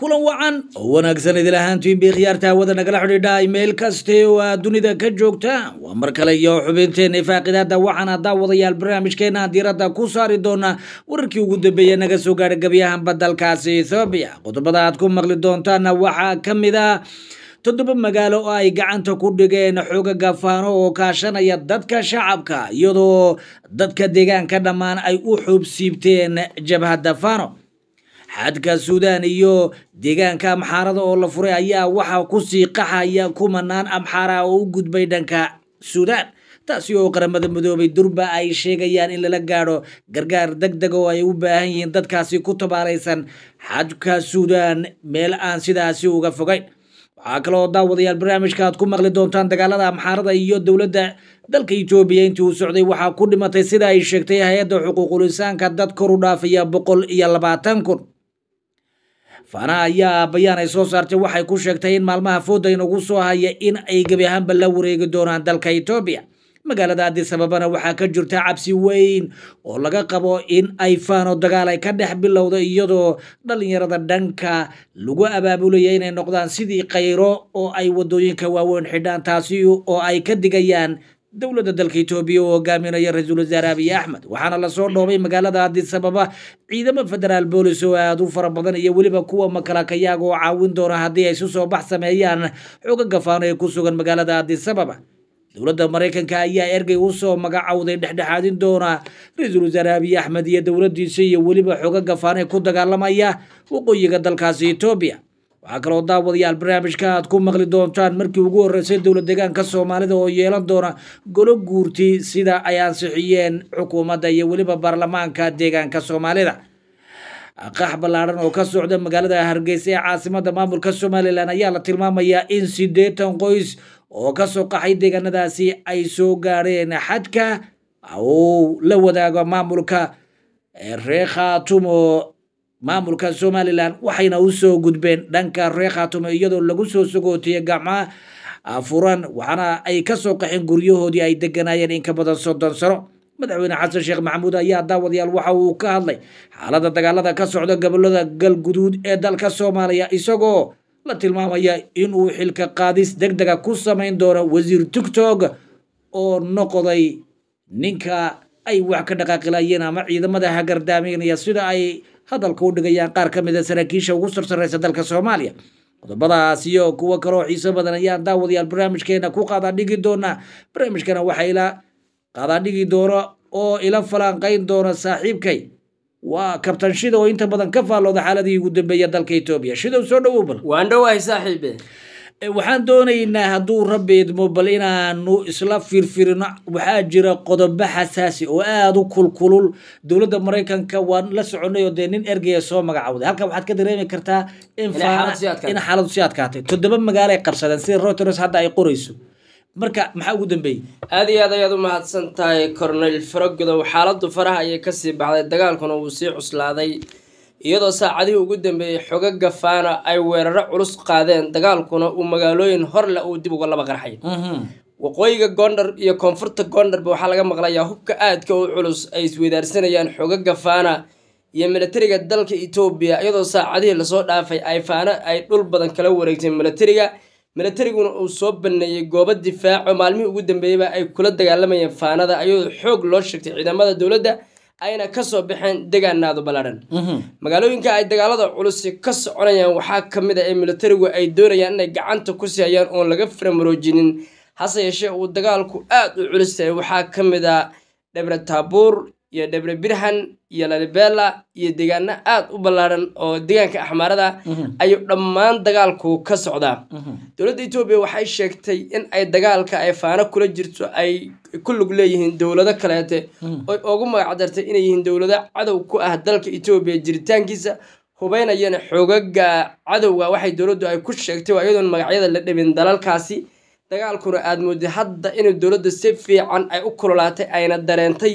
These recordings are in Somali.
kulan wacan oo wanaagsanidi lahaantiin bii khiyaarta hawada nagala xidhiidha imail kaste oo aad dunida ka joogta waa mar kale iyo xubinteena faaqidaada waxaana daawadayaal barnaamijkeena diiradda ku saari doona wararkii ugu dambeeya naga soo gaadha gebyahanba dalkaasi ethoobiya qodobada aad ku maqli doontaana waxaa ka mid ah toddoba magaalo oo ay gacanta ku dhigeen xooga gafaano oo kaashanaya dadka shacabka iyadoo dadka deegaanka dhammaan ay u xuubsiibteen jabhadda faano xadka suudaan iyo deegaanka amxaarada oo la furay ayaa waxaa kusii qaxaya kumanaan amxaara oo u gudbay dhanka suudaan taasi oo qaramada midoobay durba ay sheegayaan in lala gaadho gargaar deg deg oo ay u baahan yihiin dadkaasi ku tabaalaysan xadka suudaan meel aan sidaasi uga fogayn waxaa kaloo daawadayaal barnaamijka aad ku maqli doontaan dagaalada amxaarada iyo dowladda dalka etoobiya intii uu socday waxaa ku dhimatay sida ay sheegtay hay-adda xuquuqul dad kor u dhaafaya boqol iyo labaatan kun faana ayaa bayaan ay soo saartay waxay ku sheegtay in maalmaha fooda inagu soo haya in ay gebi ahaanba la wareegi doonaan dalka etoobiya magaalada addis ababana waxaa ka jirta cabsi weyn oo laga qabo in ay faano dagaal ay ka dhex bilowda iyadoo dhallinyarada dhanka lagu abaabulaya inay noqdaan sidii kayro oo ay waddooyinka waaweyn xidhaan taasi oo ay ka digayaan dowladda dalka etoobiya oo hogaaminaya ra-iisul wasaare abiy axmed waxaana lasoo dhoobay magaalada addis ciidamo federaal boolis oo aada u fara badan iyo weliba kuwa makalakayaaga oo caawin doona haddii ay isu soo bax sameeyaan xooga gafaan ee ku sugan magaalada addis dowladda maraykanka ayaa ergay u soo magacowday dhexdhexaadin doona ra-iisul wasaare abiy axmed iyo dowladdiisa iyo weliba xooga gafaan ee ku dagaalamaya waqooyiga dalkaasi etoobiya waxaa kaloo daawadayaal barnaamijka aad ku maqli doontaan markii ugu horreysay dowlad deegaanka soomaalida oo yeelan doona golo guurti sida ay ansixiyeen xukuumadda iyo weliba baarlamaanka deegaanka soomaalida qax ballaadhan oo ka socda magaalada hargeysa ee caasimadda maamulka somalilan ayaa la tilmaamayaa in siddeetan qoys oo ka soo qaxay deegaanadaasi ay soo gaadheen xadka uu la wadaago maamulka reer khaatumo maamulka somalilan waxayna usoo gudbeen dhanka reer khaatumo iyadoo lagu soo sagootiye gacma furan waxaana ay kasoo qaxeen guryahoodii ay deganaayeen in ka badan soddon sano madaxweyne xasan sheekh maxamuud ayaa daawadayaal waxa uu ka hadlay xaalada dagaalada ka socda gobolada galguduud ee dalka soomaaliya isagoo la tilmaamaya inuu xilka qaadis deg dega ku samayn doono wasiir tigtog oo noqday ninka ay wax ka dhaqaaqilayeen ama ciidamada hagardaamaynaya sida ay hadalka u dhigayaan qaar ka mida saraakiisha ugu sarsaraysa dalka soomaaliya qodobadaas iyo kuwo kaleoo xiiso badan ayaan daawadayaal barnaamijkeena ku qaadaandhigi doonaa barnaamijkana waxaa ila qaadaandhigi doono oo ila falanqayn doona saaxiibkay waa kabtanshida oo inta badan ka faallooda xaaladii ugu dambeeya dalka etoobiya shidow soo dhawow bal waan dhowahay saaxiibe Eh, waxaan doonaynaa hadduu rabbi idmo bal inaanu isla firfirino waxaa jira qodobo xasaasi oo aada u kulkulul dowladda maraykanka waan la soconay oo dee nin ergeya soo magacawday halkan waxaad ka dareemi kartaa in in xaaladu sii adkaatay toddoba magaalo ay qabsadeen sida routers hadda ay qorayso marka maxaa ugu dambeeyey aada iyo aad ayaad u mahadsan tahay cornel faragodow xaaladdu faraha ayay kasii baxday dagaalkuna wuu sii cuslaaday iyadoo saacadihii ugu dambeeyey xogaga faana ay weeraro culus qaadeen dagaalkuna uu magaalooyin horleh uu dib uga laba qarxay mhm. waqooyiga gondar iyo koonfurta gondarba waxaa laga maqlayaa hubka aadka u culus ay isweydaarsanayaan xogaga faana iyo milatariga dalka etoobiya iyadoo saacadihii lasoo dhaafay ay faana ay dhul badan kala wareegteen milatariga milatariguna uu soo banneeyey goobo difaaco maalmihii ugu dambeeyeyba ay kula dagaalamayeen faanada ayadoo xoog loo sheegtay ciidamada dowladda ayna kasoo baxeen deegaanaadu ballaadhan mhm. magaalooyinka ay dagaalada culusi ka soconayaan waxaa ka mid a ah ee milatarigu ay doonayaan inay gacanta ku sii hayaan oon laga faramaroojinin hase yeeshee uu dagaalku aada u culistay waxaa ka mid a ah dhebre taabuur iyo dhebre birhan iyo lalibela iyo degaano aad u ballaaran oo deegaanka axmarada mhm. ayuu dhammaan dagaalku ka socdaa mhm. dowladda etoobiya waxay sheegtay in ay dagaalka ay faano kula jirto ay ku lug leeyihiin dowlado kaleete mhm. oy ugu magacdartay inay yihiin dowlado cadow ku ah dalka etoobiya jiritaankiisa hubaynayana xoogaga cadowga waxay dowladdu ay ku sheegtay waa iyadoon magacyada la dhibin dalalkaasi dagaalkuna aada mooday hadda inay dowladda si fiican ay u kululaatay ayna dareentay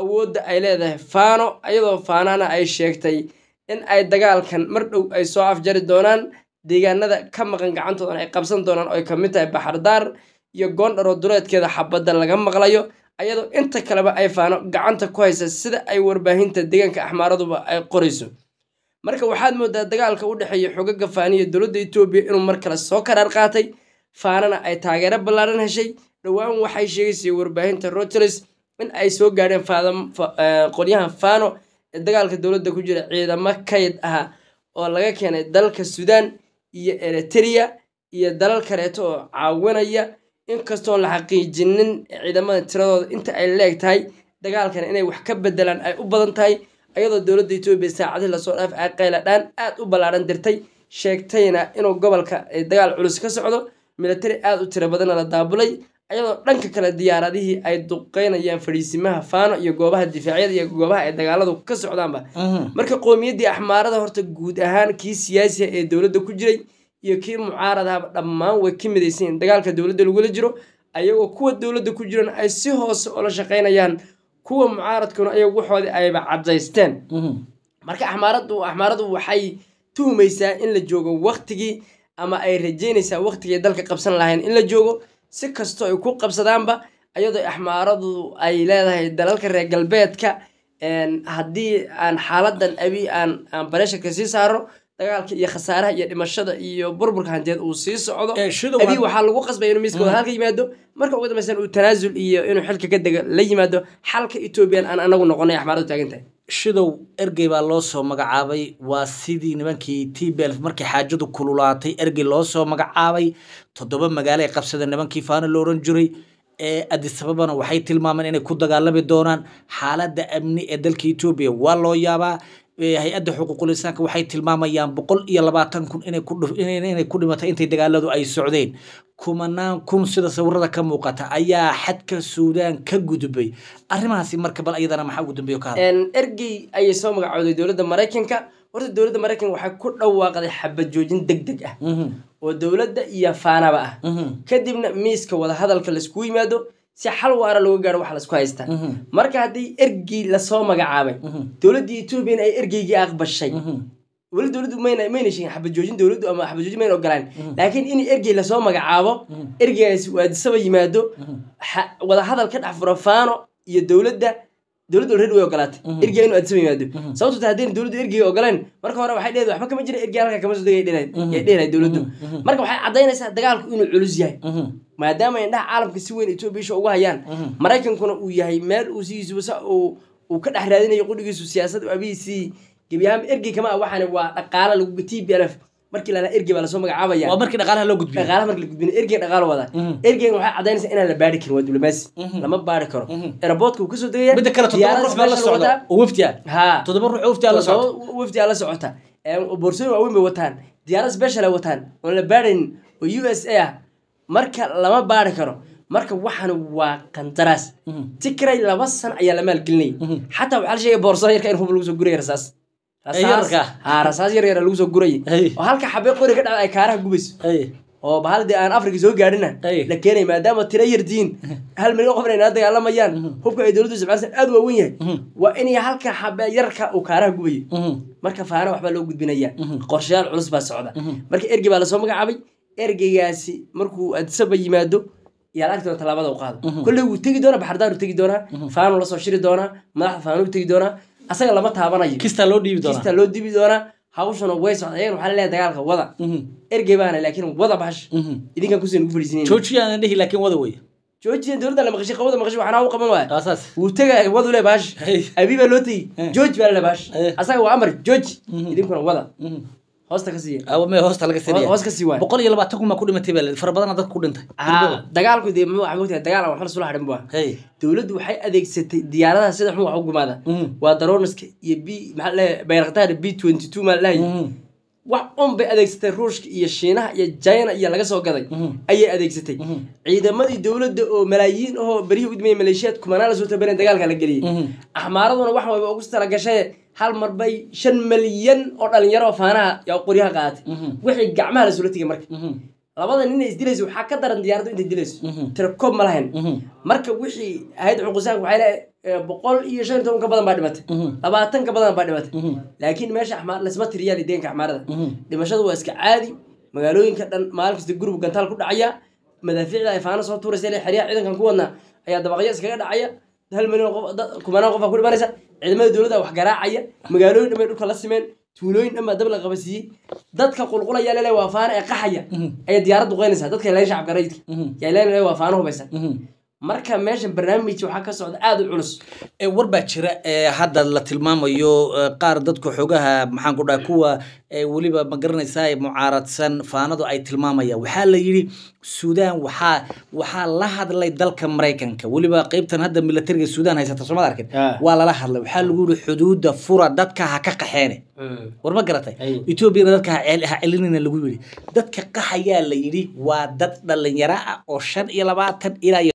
awoodda ay leedahay faano iyadoo faanana ay sheegtay in ay dagaalkan mar dhow ay soo afjari doonaan deegaanada ka maqan gacantoodan ay qabsan doonaan oo ay ka mid tahay baxardaar iyo goondharo duleedkeeda xabadda laga maqlayo ayadoo inta kaleba ay faano gacanta ku haysa sida ay warbaahinta deegaanka axmaaraduba ay qorayso marka waxaad mooddaa dagaalka u dhexeeya xogaga faaniya dowladda etoobiya inuu mar kale soo karaar qaatay faanana ay taageero ballaaran heshay dhowaan waxay sheegaysay warbaahinta roteles in ay soo gaadheen eh, qoryahan fano ee dagaalka dowladda ku jira ciidamo kayd ah oo laga keenay dalka sudan iyo eritrea iyo dalal kaleeto oo caawinaya inkastoon la xaqiijinin ciidamada tiradooda inta ay leeg tahay dagaalkan inay wax ka bedelaan ay u badan tahay ayadoo dowladda etoobiya saacadihii lasoo dhaaf ay qayladhaan aad u ballaaran dirtay sheegtayna inuu gobolka dagaal culus ka socdo milatari aada u tiro badanna la daabulay iyadoo dhanka kale diyaaradihii ay duqaynayaan fariisimaha faano iyo goobaha difaacyada iyo goobaha ay dagaaladu ka socdaanba marka qoomiyaddii axmaarada horta guud ahaan kii siyaasiga ee dowladda ku jiray iyo kii mucaaradahaba dhammaan way ka midaysayen dagaalka dowladda lagula jiro ayagoo kuwa dowladda ku jiran ay si hoose oola shaqaynayaan kuwa mucaaradkuna ayago waxoodii ayba cadaysteen marka axmaaradu axmaaradu waxay tuhumaysaa in la joogo waktigii ama ay rajeynaysaa waktigii dalka qabsan lahayn in la joogo si kastoo ay ku qabsadaanba ayadoo axmaaradu ay leedahay dalalka reer galbeedka haddii aan xaaladan abi aan aan bareesharka sii saaro dagaalka iyo khasaaraha iyo dhimashada iyo burburka hanteed uu sii socdo adi waxaa lagu qasbaya inuu miiskooda mm. halka yimaado marka ugu dambaysan uu tanaasul iyo inuu xilka ka dega la yimaado xalka etoobiyan aan anagu noqonay axmaaradu taagantahay shidow ergey baa loo soo magacaabay waa sidii nimankii tbelf markii xaajadu kululaatay ergey loo soo magacaabay toddoba magaalo ay qabsadeen nimankii faana la oran jiray ee adisababana waxay tilmaameen inay ku dagaalami doonaan xaaladda amni ee dalka etoobiya waa loo yaabaa hay-adda xuquuqul insaanka waxay tilmaamayaan boqol iyo labaatan kun inay ku dhimatay intay dagaaladu ay socdeen kumanaan kun sida sawirada ka muuqata ayaa xadka suudaan ka gudbay arrimahaasi marka bal iyadana maxaa ugu dambeeyo ka ergey ayay soo magacowday dowladda maraykanka horta dowladda maraykanka waxay ku dhawaaqday xabad joojin deg deg ah oo uhuh. dowladda iyo faanaba ah uhuh. kadibna miiska wadahadalka laiskugu yimaado si xal waara looga gaaro waxa lasku haystaa mhm. marka haddii ergii lasoo magacaabay mhm. dowladdii etoobiyan ay ergeygii aqbashay mhm. weli dowladdu mayna sheegin xabajoojin dowladdu ama xabajoojin mayna ogolaan laakiin in ergey lasoo magacaabo ergeygaas waadisaba yimaado wadahadal ka dhex furo faano iyo dowladda dowladdu already way ogolaatay ergiga inuu aadisaba yimaado sababtu haddayna dowladdu ergiga ogoleen marka hore waxay leedahay waxba kama jira ergiga halkaa kama soo degay dheenahay dowladdu marka waxay caddaynaysaa dagaalku inuu culus yahay maadaama indhaha caalamka si weyn etoobiyasha uga hayaan mhm. maraykankuna uu yahay meel uu sidiisusa uu ka dhex raadinayo qudhigiisu siyaasad abihiisii gebi ahaan ergey kama ah waxaana waa dhaqaala lagu t b l markii lala ergey baa lasoo magacaabaya waa markii dhaqaalaha loo gudbiyo dhaqaalaha markii la gudbiyo ergey dhaqaalo wada mhm. ergeyga waxay cadaynaysaa inaan la baari karin waa diblomaasi mhm. lama baari karo airportka uu kasoo degaya midda kale todoba ruux baa la socda oo waftiya ha todoba ruux waftiya la socda waftiya la socota boorsooyin waaweyn bay wataan diyaarad special wataan oon la baarayn oo u s a ah marka lama baari karo marka waxaan waa qandaraas mhm. tikray laba sana ayaa la maalgelinaya mhm. xataa waxaa la sheegay boorsada yarka in hub lagu soo guraya rasaas rasaas yar lagu soo guraya oo halka xabee qori ka dhacda ay kaaraha gubayso oo bahaldii aan afrika soo gaadhina la keenaya maadaama tira yardiin mhm. hal milyan qof inay dagaalamayaan hubka ay dowladda somalisan aad waawen yahay waa inay halka xabee yarka uu kaaraha gubayo marka faana waxbaa loo gudbinayaa qorshayaal culus baa socda marka ergi baa lasoo magacaabay ergeygaasi markuu adsaba yimaado yalaagtona tallaabada u qaado mhm. kolley wuu tegi doonaa baxardaaru tegi doonaa mhm. faanu lasoo shiri doonaa madaxda faanuu tegi doonaa asaga lama taabanayo kistaa loo dhiibi doonaa hawshana way socda ayagana waxaa laleeyahay dagaalka wada mhm. ergey baana laakiin wada bahash idinkan kusii nugu fadhiisinayn joojiyaana dhehi laakiin wada weeye joojiyan dowladda la maqashay qawada maqashay waxnaa u qaban waaya wuu tega wadu le bahash abi baa loo tegi jooji baa lale bahash asaga waa amar jooji idinkuna wada boqol iyo ah, ah. waxay adeegsatay diyaaradaha sida xun wax u gumaada mm-hmm. waa daroniska iyo b maxaa leeyahay bayraktaar b twenty mm-hmm. wax un bay adeegsatay ruushka iyo shiinaha iyo jina iyo laga soo gaday mm-hmm. ayay adeegsatay ciidamadii dowladda oo malaayiin ahoo berihii u dhimayay maleeshiyaad kumanaana soo tabareen dagaalka la geliyey axmaaraduna wax ugu tala hal mar bay shan malyan oo dhalinyaro faanaha yaa qoryaha qaatay mhm. wixii gacmaha lasula tegay marka mhm. labada nin isdilayso waxaa ka daran diyaarado inta dilayso mhm. tirakoob ma lahayn marka wixii ahayd xuquusaanka waxay leedahay eh, boqol iyo shan iyo toban ka badan baa dhimatay labaatan ka badan baa dhimatay laakiin meesha lasma tiriyaa deganka axmaarada dhimashadu waa iska caadi magaalooyinka dhan maalin kasta gurub gantaal ku dhacaya madaafiicda ay faana soo tuuraysa xeryaha ciidankan ku wadnaa ayaa dabaqyo iskaga dhacaya hal milyan kumanaan qof ku dhimanaysa ciidamada dowladda wax garaacaya magaalooyin dhan bay dhulka la simeen tuulooyin dhan baa dab la qabasiiyey dadka qulqulaya lele waa faana ee qaxaya mhm. ayay diyaarad duqeynaysaa dadka leyn shacabka rayidka mhm. yaa leyn waa faana marka meeshan barnaamij waxaa ka socda aada u culus eh, war baa jira eh, hadda la tilmaamayo eh, qaar dadka xogaha maxaan ku dhaha kuwa weliba ma garanaysaa mucaaradsan faanadu ay tilmaamayaan waxaa la yidhi suudaan waxaa waxaa la hadlay dalka maraykanka weliba qeybtan hadda militariga suudaan haysata soomad arkin ah. waa lala hadlay waxaa lagu yihi xuduuda fura dadka ha ka qaxeene war garatay etoobiyana dadka ha celinina lagu yidhi dadka qaxayaa la yidhi waa dad dhalinyaro ah oo shan iyo labaatan ilaa iyo